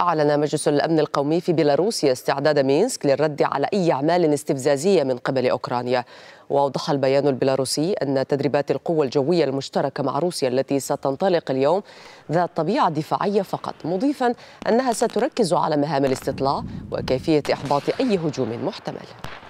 أعلن مجلس الأمن القومي في بيلاروسيا استعداد مينسك للرد على أي أعمال استفزازية من قبل أوكرانيا وأوضح البيان البيلاروسي أن تدريبات القوة الجوية المشتركة مع روسيا التي ستنطلق اليوم ذات طبيعة دفاعية فقط مضيفا أنها ستركز على مهام الاستطلاع وكيفية إحباط أي هجوم محتمل